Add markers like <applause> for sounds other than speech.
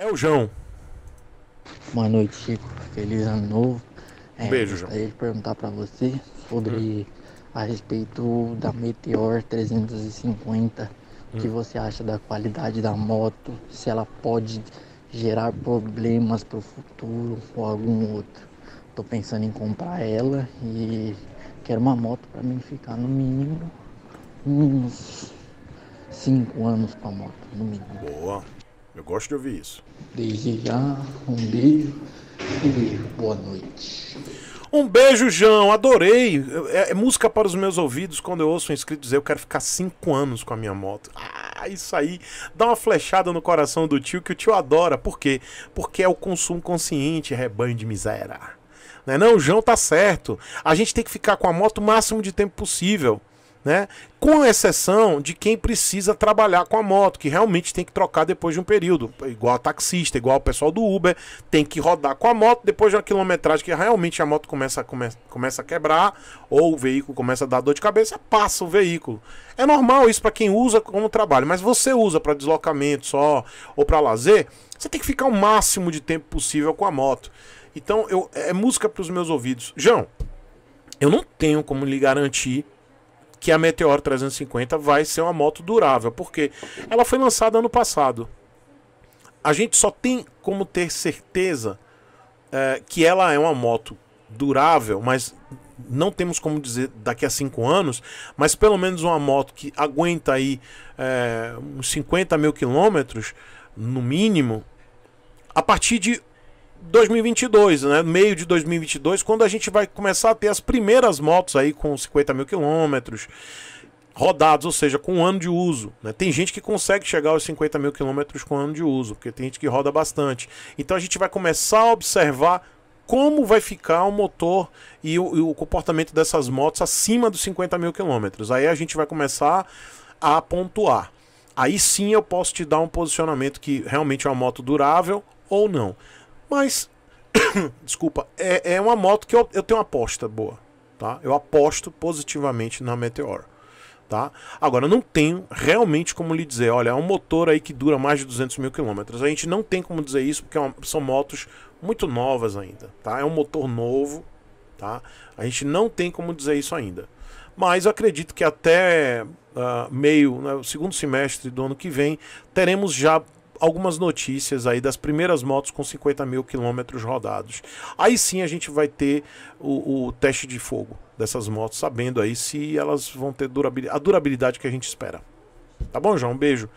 É o João. Boa noite, Chico. Feliz ano novo. É, Beijo, João. Gostaria de perguntar para você sobre a respeito da Meteor 350. O que hum. você acha da qualidade da moto? Se ela pode gerar problemas para o futuro ou algum outro? Estou pensando em comprar ela e quero uma moto para mim ficar no mínimo uns 5 anos com a moto, no mínimo. Boa. Eu gosto de ouvir isso. Desde já, um beijo e boa noite. Um beijo, João. Adorei. É, é, música para os meus ouvidos quando eu ouço um inscrito dizer eu quero ficar cinco anos com a minha moto. Ah, isso aí. Dá uma flechada no coração do tio que o tio adora. Por quê? Porque é o consumo consciente, rebanho de miséria. Não, é não? o João tá certo. A gente tem que ficar com a moto o máximo de tempo possível né? Com exceção de quem precisa trabalhar com a moto, que realmente tem que trocar depois de um período, igual a taxista, igual o pessoal do Uber, tem que rodar com a moto depois de uma quilometragem que realmente a moto começa, começa, começa a quebrar ou o veículo começa a dar dor de cabeça, passa o veículo. É normal isso para quem usa como trabalho, mas você usa para deslocamento só ou para lazer, você tem que ficar o máximo de tempo possível com a moto. Então eu, é música para os meus ouvidos. João, eu não tenho como lhe garantir que a Meteor 350 vai ser uma moto durável, porque ela foi lançada ano passado. A gente só tem como ter certeza é, que ela é uma moto durável, mas não temos como dizer daqui a cinco anos, mas pelo menos uma moto que aguenta aí é, uns 50 mil quilômetros, no mínimo, a partir de 2022, né? Meio de 2022, quando a gente vai começar a ter as primeiras motos aí com 50 mil quilômetros rodados, ou seja, com um ano de uso. Né? Tem gente que consegue chegar aos 50 mil quilômetros com um ano de uso, porque tem gente que roda bastante. Então a gente vai começar a observar como vai ficar o motor e o, e o comportamento dessas motos acima dos 50 mil quilômetros. Aí a gente vai começar a pontuar. Aí sim eu posso te dar um posicionamento que realmente é uma moto durável ou não. Mas, <coughs> desculpa, é, é uma moto que eu, eu tenho uma aposta boa, tá? Eu aposto positivamente na Meteor. Tá? Agora, não tenho realmente como lhe dizer, olha, é um motor aí que dura mais de 200 mil quilômetros. A gente não tem como dizer isso porque é uma, são motos muito novas ainda, tá? É um motor novo, tá? A gente não tem como dizer isso ainda. Mas acredito que até uh, meio, né, segundo semestre do ano que vem, teremos já algumas notícias aí das primeiras motos com 50 mil quilômetros rodados. Aí sim a gente vai ter o, o, teste de fogo dessas motos, sabendo aí se elas vão ter durabilidade, a durabilidade que a gente espera. Tá bom, João? Um beijo.